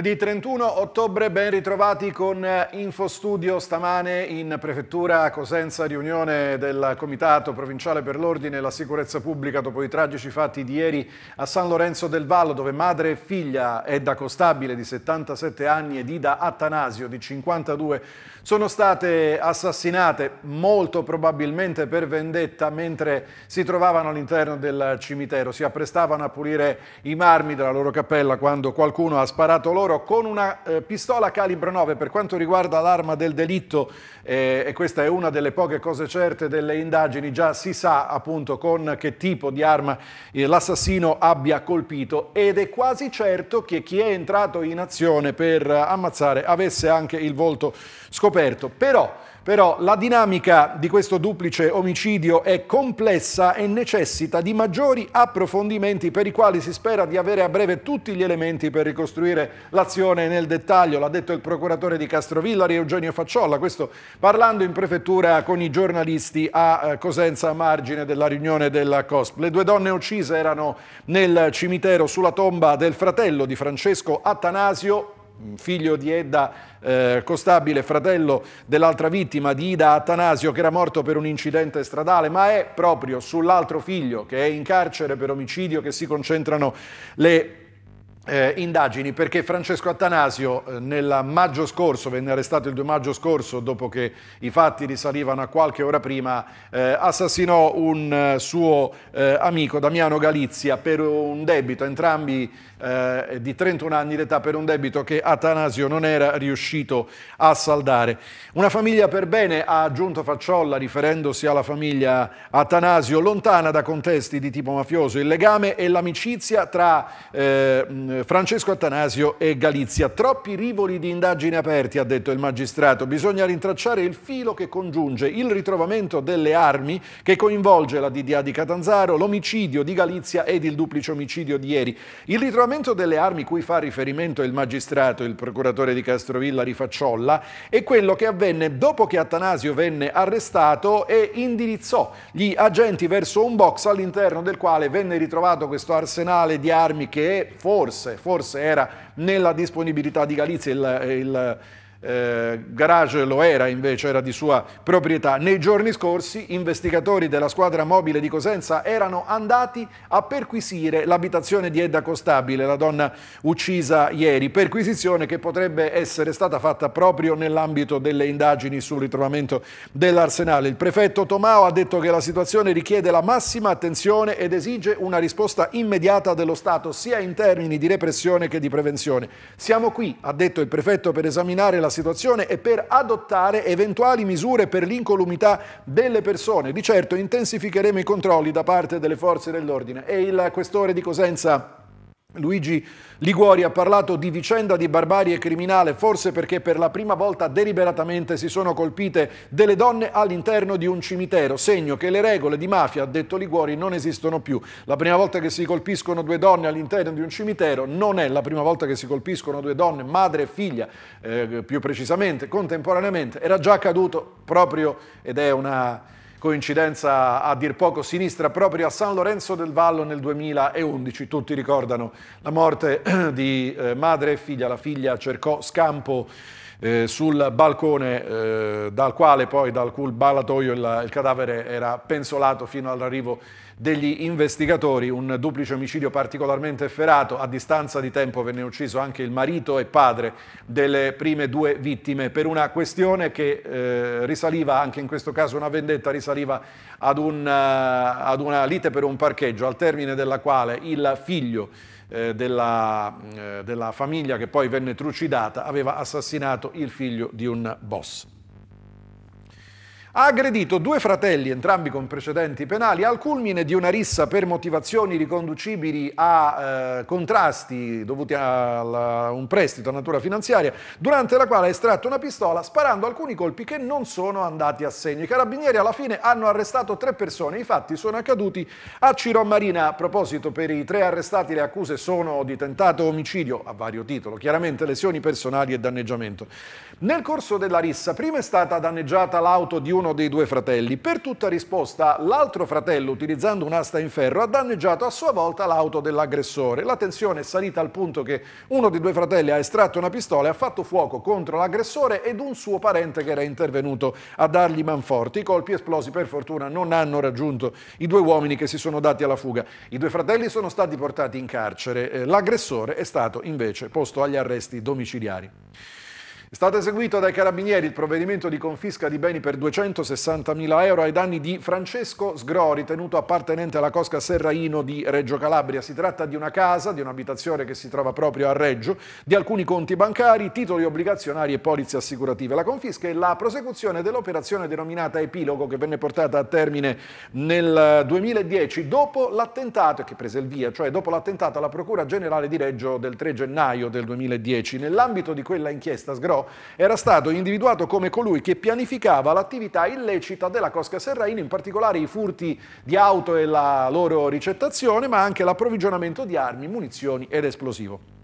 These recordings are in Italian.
Lunedì 31 ottobre, ben ritrovati con eh, Infostudio stamane in prefettura Cosenza, riunione del Comitato Provinciale per l'Ordine e la Sicurezza Pubblica dopo i tragici fatti di ieri a San Lorenzo del Vallo, dove madre e figlia Edda Costabile di 77 anni ed Ida Attanasio di 52 sono state assassinate molto probabilmente per vendetta mentre si trovavano all'interno del cimitero. Si apprestavano a pulire i marmi della loro cappella quando qualcuno ha sparato loro loro con una eh, pistola calibro 9 per quanto riguarda l'arma del delitto eh, e questa è una delle poche cose certe delle indagini, già si sa appunto con che tipo di arma eh, l'assassino abbia colpito ed è quasi certo che chi è entrato in azione per eh, ammazzare avesse anche il volto scoperto. Però però la dinamica di questo duplice omicidio è complessa e necessita di maggiori approfondimenti per i quali si spera di avere a breve tutti gli elementi per ricostruire l'azione nel dettaglio. L'ha detto il procuratore di Castrovillari Eugenio Facciolla, questo parlando in prefettura con i giornalisti a eh, Cosenza a margine della riunione della COSP. Le due donne uccise erano nel cimitero sulla tomba del fratello di Francesco Attanasio, Mm, figlio di Edda eh, Costabile, fratello dell'altra vittima di Ida Atanasio che era morto per un incidente stradale, ma è proprio sull'altro figlio che è in carcere per omicidio che si concentrano le eh, indagini perché Francesco Attanasio eh, nel maggio scorso, venne arrestato il 2 maggio scorso dopo che i fatti risalivano a qualche ora prima, eh, assassinò un eh, suo eh, amico Damiano Galizia per un debito, entrambi eh, di 31 anni d'età per un debito che Attanasio non era riuscito a saldare. Una famiglia per bene ha aggiunto Facciolla riferendosi alla famiglia Attanasio lontana da contesti di tipo mafioso, il legame e l'amicizia tra eh, Francesco Attanasio e Galizia. Troppi rivoli di indagini aperti, ha detto il magistrato. Bisogna rintracciare il filo che congiunge il ritrovamento delle armi che coinvolge la DDA di Catanzaro, l'omicidio di Galizia ed il duplice omicidio di ieri. Il ritrovamento delle armi cui fa riferimento il magistrato, il procuratore di Castrovilla Rifacciolla, è quello che avvenne dopo che Attanasio venne arrestato e indirizzò gli agenti verso un box all'interno del quale venne ritrovato questo arsenale di armi che forse forse, forse era nella disponibilità di Galizia il, il eh, garage lo era invece, era di sua proprietà. Nei giorni scorsi investigatori della squadra mobile di Cosenza erano andati a perquisire l'abitazione di Edda Costabile, la donna uccisa ieri, perquisizione che potrebbe essere stata fatta proprio nell'ambito delle indagini sul ritrovamento dell'arsenale. Il prefetto Tomao ha detto che la situazione richiede la massima attenzione ed esige una risposta immediata dello Stato, sia in termini di repressione che di prevenzione. Siamo qui, ha detto il prefetto, per esaminare la situazione e per adottare eventuali misure per l'incolumità delle persone. Di certo intensificheremo i controlli da parte delle forze dell'ordine e il questore di Cosenza Luigi Liguori ha parlato di vicenda di barbarie criminale, forse perché per la prima volta deliberatamente si sono colpite delle donne all'interno di un cimitero, segno che le regole di mafia, ha detto Liguori, non esistono più. La prima volta che si colpiscono due donne all'interno di un cimitero non è la prima volta che si colpiscono due donne, madre e figlia, eh, più precisamente, contemporaneamente, era già accaduto proprio ed è una coincidenza a dir poco sinistra proprio a San Lorenzo del Vallo nel 2011. Tutti ricordano la morte di eh, madre e figlia. La figlia cercò scampo eh, sul balcone eh, dal quale poi dal cul ballatoio il, il cadavere era pensolato fino all'arrivo degli investigatori, un duplice omicidio particolarmente efferato, a distanza di tempo venne ucciso anche il marito e padre delle prime due vittime per una questione che eh, risaliva, anche in questo caso una vendetta, risaliva ad, un, eh, ad una lite per un parcheggio, al termine della quale il figlio eh, della, eh, della, famiglia che poi venne trucidata, aveva assassinato il figlio di un boss ha aggredito due fratelli, entrambi con precedenti penali, al culmine di una rissa per motivazioni riconducibili a eh, contrasti dovuti a eh, un prestito a natura finanziaria, durante la quale ha estratto una pistola sparando alcuni colpi che non sono andati a segno. I carabinieri alla fine hanno arrestato tre persone, i fatti sono accaduti a Ciro Marina. A proposito, per i tre arrestati le accuse sono di tentato omicidio, a vario titolo, chiaramente lesioni personali e danneggiamento. Nel corso della rissa prima è stata danneggiata l'auto di un uno dei due fratelli. Per tutta risposta, l'altro fratello, utilizzando un'asta in ferro, ha danneggiato a sua volta l'auto dell'aggressore. La tensione è salita al punto che uno dei due fratelli ha estratto una pistola e ha fatto fuoco contro l'aggressore ed un suo parente che era intervenuto a dargli manforti. I colpi esplosi, per fortuna, non hanno raggiunto i due uomini che si sono dati alla fuga. I due fratelli sono stati portati in carcere. Eh, l'aggressore è stato invece posto agli arresti domiciliari. È stato eseguito dai carabinieri il provvedimento di confisca di beni per 260.000 euro ai danni di Francesco Sgrori, tenuto appartenente alla Cosca Serraino di Reggio Calabria. Si tratta di una casa, di un'abitazione che si trova proprio a Reggio, di alcuni conti bancari, titoli obbligazionari e polizze assicurative. La confisca è la prosecuzione dell'operazione denominata Epilogo, che venne portata a termine nel 2010, dopo l'attentato, che prese il via, cioè dopo l'attentato alla Procura Generale di Reggio del 3 gennaio del 2010. Nell'ambito di quella inchiesta, Sgrori era stato individuato come colui che pianificava l'attività illecita della Cosca Serraina, in particolare i furti di auto e la loro ricettazione, ma anche l'approvvigionamento di armi, munizioni ed esplosivo.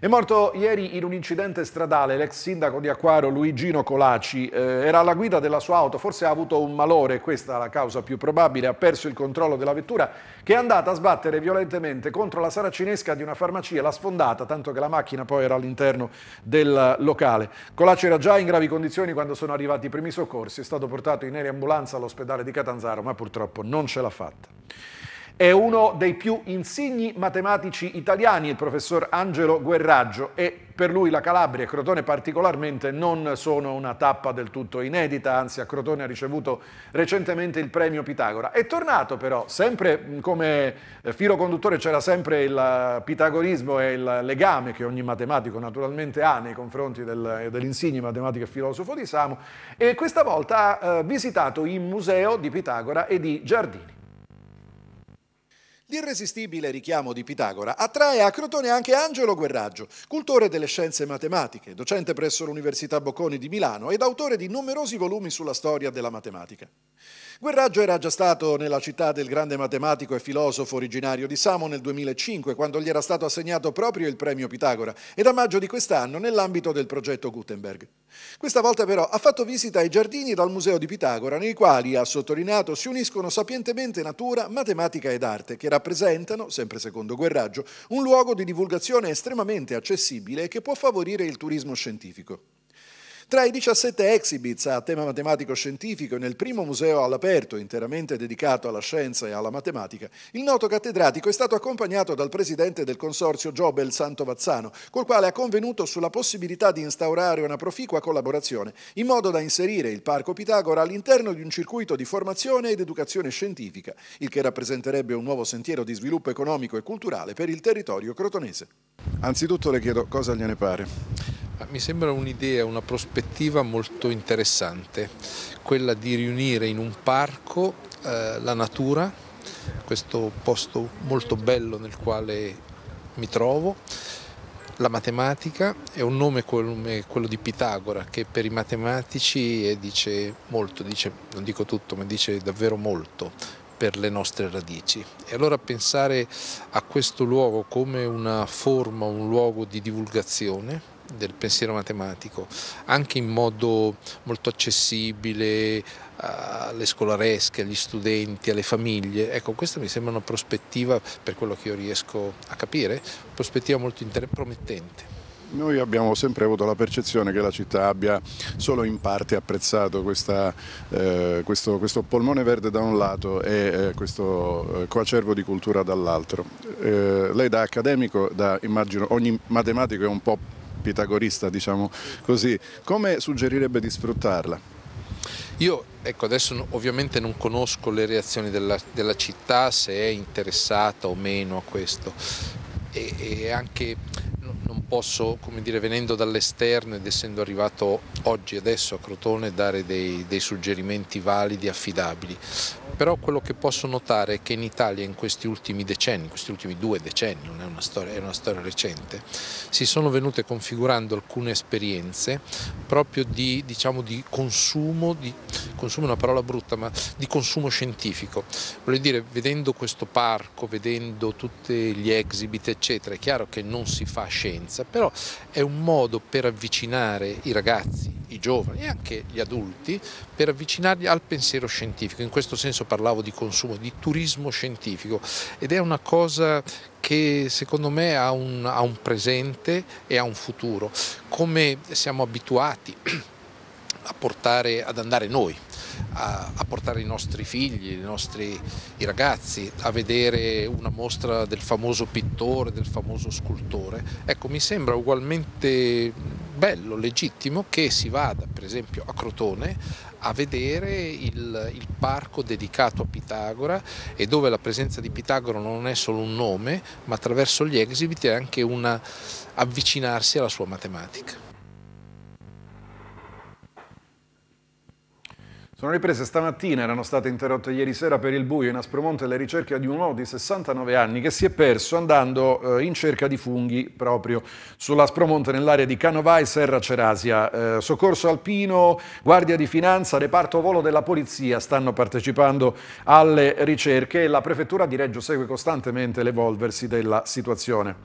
È morto ieri in un incidente stradale l'ex sindaco di Acquaro Luigino Colaci. Eh, era alla guida della sua auto, forse ha avuto un malore, questa è la causa più probabile, ha perso il controllo della vettura che è andata a sbattere violentemente contro la saracinesca di una farmacia, l'ha sfondata, tanto che la macchina poi era all'interno del locale. Colaci era già in gravi condizioni quando sono arrivati i primi soccorsi, è stato portato in ambulanza all'ospedale di Catanzaro, ma purtroppo non ce l'ha fatta. È uno dei più insigni matematici italiani, il professor Angelo Guerraggio, e per lui la Calabria e Crotone particolarmente non sono una tappa del tutto inedita, anzi a Crotone ha ricevuto recentemente il premio Pitagora. È tornato però, sempre come eh, filo conduttore c'era sempre il eh, pitagorismo e il legame che ogni matematico naturalmente ha nei confronti del, eh, dell'insigne matematico e filosofo di Samo, e questa volta ha visitato il museo di Pitagora e di Giardini. L'irresistibile richiamo di Pitagora attrae a Crotone anche Angelo Guerraggio, cultore delle scienze matematiche, docente presso l'Università Bocconi di Milano ed autore di numerosi volumi sulla storia della matematica. Guerraggio era già stato nella città del grande matematico e filosofo originario di Samo nel 2005, quando gli era stato assegnato proprio il premio Pitagora, e da maggio di quest'anno nell'ambito del progetto Gutenberg. Questa volta però ha fatto visita ai giardini dal Museo di Pitagora, nei quali, ha sottolineato, si uniscono sapientemente natura, matematica ed arte, che rappresentano, sempre secondo Guerraggio, un luogo di divulgazione estremamente accessibile e che può favorire il turismo scientifico. Tra i 17 exhibits a tema matematico-scientifico nel primo museo all'aperto interamente dedicato alla scienza e alla matematica, il noto cattedratico è stato accompagnato dal presidente del consorzio Giobel Santovazzano, col quale ha convenuto sulla possibilità di instaurare una proficua collaborazione in modo da inserire il Parco Pitagora all'interno di un circuito di formazione ed educazione scientifica, il che rappresenterebbe un nuovo sentiero di sviluppo economico e culturale per il territorio crotonese. Anzitutto le chiedo cosa gliene pare. Ah, mi sembra un'idea, una prospettiva molto interessante, quella di riunire in un parco eh, la natura, questo posto molto bello nel quale mi trovo, la matematica è un nome come quello di Pitagora che per i matematici dice molto, dice, non dico tutto, ma dice davvero molto per le nostre radici. E allora pensare a questo luogo come una forma, un luogo di divulgazione, del pensiero matematico, anche in modo molto accessibile eh, alle scolaresche, agli studenti, alle famiglie. Ecco, questa mi sembra una prospettiva, per quello che io riesco a capire, prospettiva molto promettente. Noi abbiamo sempre avuto la percezione che la città abbia solo in parte apprezzato questa, eh, questo, questo, polmone verde da un lato e eh, questo eh, coacervo di cultura dall'altro. Eh, lei da accademico, da, immagino, ogni matematico è un po' pitagorista, diciamo così, come suggerirebbe di sfruttarla? Io ecco, adesso ovviamente non conosco le reazioni della, della città, se è interessata o meno a questo e, e anche posso, come dire, venendo dall'esterno ed essendo arrivato oggi adesso a Crotone, dare dei, dei suggerimenti validi, affidabili. Però quello che posso notare è che in Italia in questi ultimi decenni, in questi ultimi due decenni, non è una storia, è una storia recente, si sono venute configurando alcune esperienze proprio di, diciamo, di consumo, di, consumo è una parola brutta, ma di consumo scientifico. Voglio dire, vedendo questo parco, vedendo tutti gli exhibit, eccetera, è chiaro che non si fa scienza, esperienza, però è un modo per avvicinare i ragazzi, i giovani e anche gli adulti, per avvicinarli al pensiero scientifico. In questo senso parlavo di consumo, di turismo scientifico ed è una cosa che secondo me ha un, ha un presente e ha un futuro, come siamo abituati a portare ad andare noi a, a portare i nostri figli, i nostri i ragazzi a vedere una mostra del famoso pittore, del famoso scultore. Ecco, mi sembra ugualmente bello, legittimo che si vada per esempio a Crotone a vedere il, il, parco dedicato a Pitagora e dove la presenza di Pitagora non è solo un nome, ma attraverso gli exhibit è anche un avvicinarsi alla sua matematica. Sono riprese stamattina, erano state interrotte ieri sera per il buio in Aspromonte le ricerche di un uomo di 69 anni che si è perso andando eh, in cerca di funghi proprio sull'Aspromonte nell'area di Canovai, Serra Cerasia. Eh, soccorso alpino, Guardia di Finanza, Reparto Volo della Polizia stanno partecipando alle ricerche e la Prefettura di Reggio segue costantemente l'evolversi della situazione.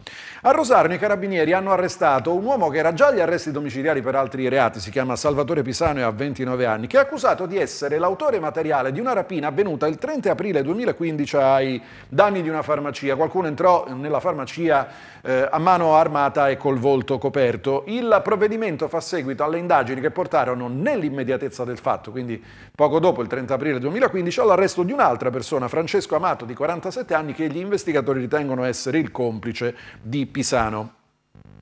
A Rosarno i carabinieri hanno arrestato un uomo che era già agli arresti domiciliari per altri reati, si chiama Salvatore Pisano e ha 29 anni, che è accusato di essere essere l'autore materiale di una rapina avvenuta il 30 aprile 2015 ai danni di una farmacia. Qualcuno entrò nella farmacia eh, a mano armata e col volto coperto. Il provvedimento fa seguito alle indagini che portarono nell'immediatezza del fatto, quindi poco dopo il 30 aprile 2015, all'arresto di un'altra persona, Francesco Amato, di 47 anni, che gli investigatori ritengono essere il complice di Pisano.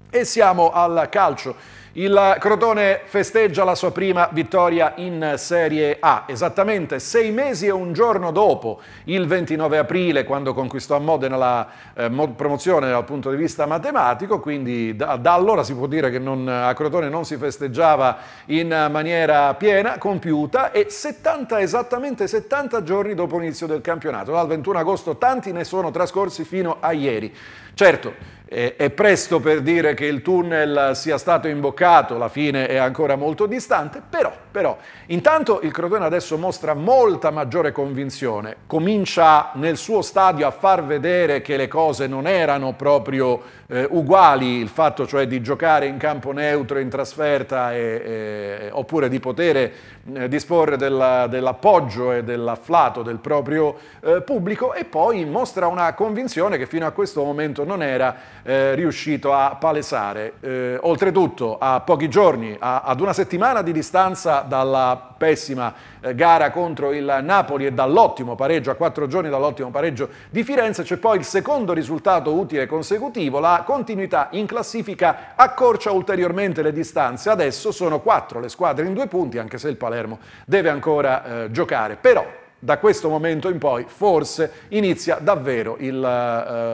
E siamo al calcio. Il Crotone festeggia la sua prima vittoria in Serie A, esattamente sei mesi e un giorno dopo, il 29 aprile, quando conquistò a Modena la eh, promozione dal punto di vista matematico, quindi da, da allora si può dire che non, a Crotone non si festeggiava in maniera piena, compiuta, e 70, esattamente 70 giorni dopo l'inizio del campionato, dal 21 agosto tanti ne sono trascorsi fino a ieri. Certo, è presto per dire che il tunnel sia stato imboccato, la fine è ancora molto distante, però, però intanto il Crotone adesso mostra molta maggiore convinzione, comincia nel suo stadio a far vedere che le cose non erano proprio eh, uguali, il fatto cioè di giocare in campo neutro, in trasferta, e, e, oppure di poter eh, disporre della, dell'appoggio e dell'afflato del proprio eh, pubblico e poi mostra una convinzione che fino a questo momento non era eh, riuscito a palesare. Eh, oltretutto, a pochi giorni, a, ad una settimana di distanza dalla pessima eh, gara contro il Napoli e dall'ottimo pareggio, a quattro giorni dall'ottimo pareggio di Firenze, c'è poi il secondo risultato utile consecutivo, la continuità in classifica accorcia ulteriormente le distanze. Adesso sono quattro le squadre in due punti, anche se il Palermo deve ancora eh, giocare. Però da questo momento in poi forse inizia davvero il, eh,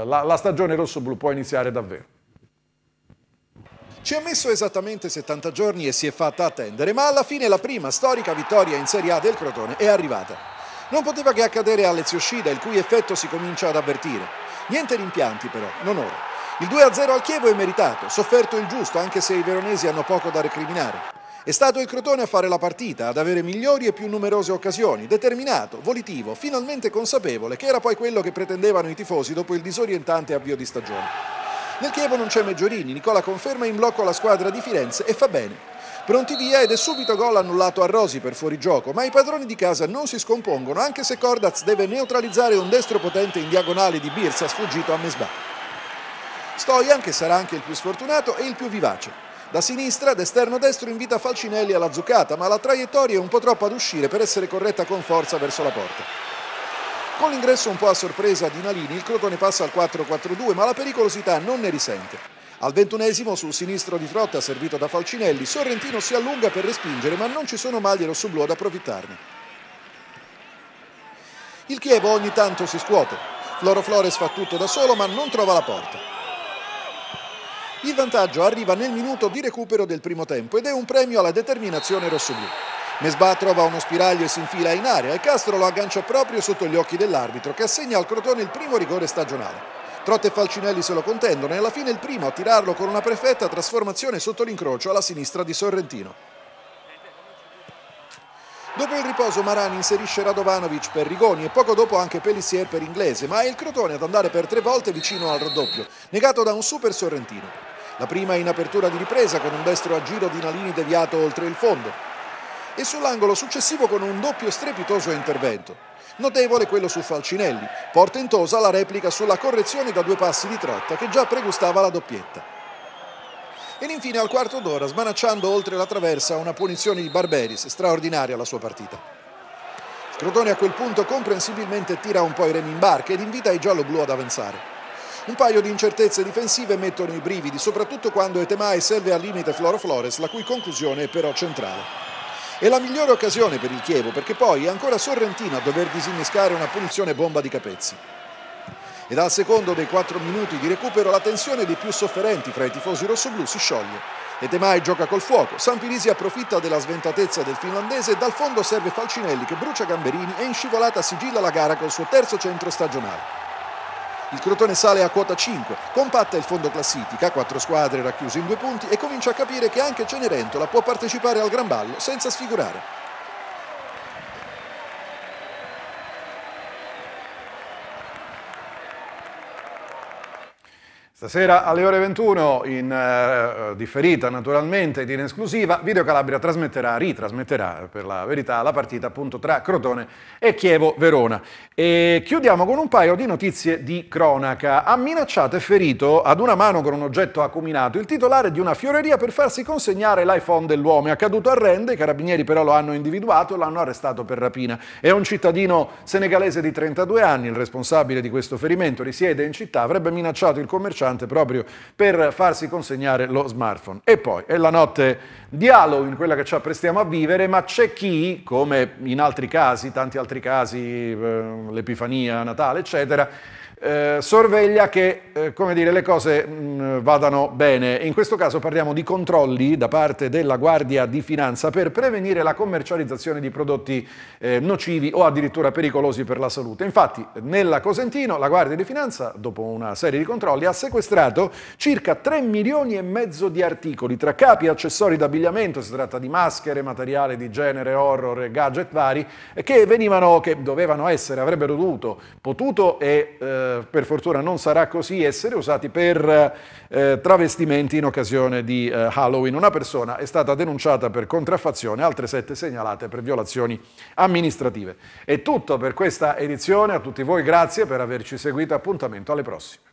la, la stagione rosso può iniziare davvero. Ci ha messo esattamente 70 giorni e si è fatta attendere, ma alla fine la prima storica vittoria in Serie A del Crotone è arrivata. Non poteva che accadere a Lezio Scida, il cui effetto si comincia ad avvertire. Niente rimpianti però, non ora. Il 2-0 al Chievo è meritato, sofferto il giusto, anche se i veronesi hanno poco da recriminare. È stato il Crotone a fare la partita, ad avere migliori e più numerose occasioni, determinato, volitivo, finalmente consapevole, che era poi quello che pretendevano i tifosi dopo il disorientante avvio di stagione. Nel Chievo non c'è Meggiorini, Nicola conferma in blocco la squadra di Firenze e fa bene. Pronti via ed è subito gol annullato a Rosi per fuorigioco, ma i padroni di casa non si scompongono anche se Cordaz deve neutralizzare un destro potente in diagonale di Birsa sfuggito a Mesbah. Stoian, che sarà anche il più sfortunato, è il più vivace. Da sinistra, d'esterno destro, invita Falcinelli alla zuccata, ma la traiettoria è un po' troppo ad uscire per essere corretta con forza verso la porta. Con l'ingresso un po' a sorpresa di Nalini, il Crotone passa al 4-4-2, ma la pericolosità non ne risente. Al ventunesimo, sul sinistro di Trotta, servito da Falcinelli, Sorrentino si allunga per respingere, ma non ci sono maglie rossoblù ad approfittarne. Il Chievo ogni tanto si scuote. Floro Flores fa tutto da solo, ma non trova la porta. Il vantaggio arriva nel minuto di recupero del primo tempo ed è un premio alla determinazione rossoblù. Mesbà trova uno spiraglio e si infila in area e Castro lo aggancia proprio sotto gli occhi dell'arbitro che assegna al Crotone il primo rigore stagionale. Trotte e Falcinelli se lo contendono e alla fine il primo a tirarlo con una perfetta trasformazione sotto l'incrocio alla sinistra di Sorrentino. Dopo il riposo Marani inserisce Radovanovic per Rigoni e poco dopo anche Pellissier per Inglese, ma è il Crotone ad andare per tre volte vicino al raddoppio, negato da un super Sorrentino la prima in apertura di ripresa con un destro a giro di Nalini deviato oltre il fondo e sull'angolo successivo con un doppio strepitoso intervento. Notevole quello su Falcinelli, portentosa la replica sulla correzione da due passi di Trotta che già pregustava la doppietta. Ed infine al quarto d'ora, smanacciando oltre la traversa, una punizione di Barberis, straordinaria la sua partita. Crotone a quel punto comprensibilmente tira un po' i remi in barca ed invita i gialloblu ad avanzare. Un paio di incertezze difensive mettono i brividi, soprattutto quando Etemai serve al limite Floro Flores, la cui conclusione è però centrale. È la migliore occasione per il Chievo perché poi è ancora Sorrentino a dover disinnescare una punizione bomba di Capezzi. E dal secondo dei quattro minuti di recupero la tensione dei più sofferenti fra i tifosi rossoblù si scioglie. Etemai gioca col fuoco, Sampirisi approfitta della sventatezza del finlandese e dal fondo serve Falcinelli che brucia Gamberini e in scivolata sigilla la gara col suo terzo centro stagionale. Il Crotone sale a quota 5, compatta il fondo classifica, quattro squadre racchiuse in due punti e comincia a capire che anche Cenerentola può partecipare al gran ballo senza sfigurare. Stasera alle ore 21, in eh, eh, differita naturalmente ed in esclusiva, Video Calabria trasmetterà, ritrasmetterà per la verità, la partita appunto tra Crotone e Chievo Verona. E chiudiamo con un paio di notizie di cronaca. Ha minacciato e ferito ad una mano con un oggetto acuminato il titolare di una fioreria per farsi consegnare l'iPhone dell'uomo. È accaduto a Rende, i carabinieri però lo hanno individuato e l'hanno arrestato per rapina. È un cittadino senegalese di 32 anni, il responsabile di questo ferimento risiede in città, avrebbe minacciato il commerciante importante proprio per farsi consegnare lo smartphone. E poi è la notte di Halloween, quella che ci apprestiamo a vivere, ma c'è chi, come in altri casi, tanti altri casi, eh, l'Epifania, Natale, eccetera, eh, sorveglia che eh, come dire, le cose mh, mm, vadano bene. In questo caso parliamo di controlli da parte della Guardia di Finanza per prevenire la commercializzazione di prodotti eh, nocivi o addirittura pericolosi per la salute. Infatti, nella Cosentino, la Guardia di Finanza, dopo una serie di controlli, ha sequestrato circa 3 milioni e mezzo di articoli, tra capi e accessori d'abbigliamento, si tratta di maschere, materiale di genere, horror, gadget vari, eh, che venivano, che dovevano essere, avrebbero dovuto, potuto e eh, eh, per fortuna non sarà così, essere usati per eh, travestimenti in occasione di eh, Halloween. Una persona è stata denunciata per contraffazione, altre sette segnalate per violazioni amministrative. È tutto per questa edizione, a tutti voi grazie per averci seguito, appuntamento alle prossime.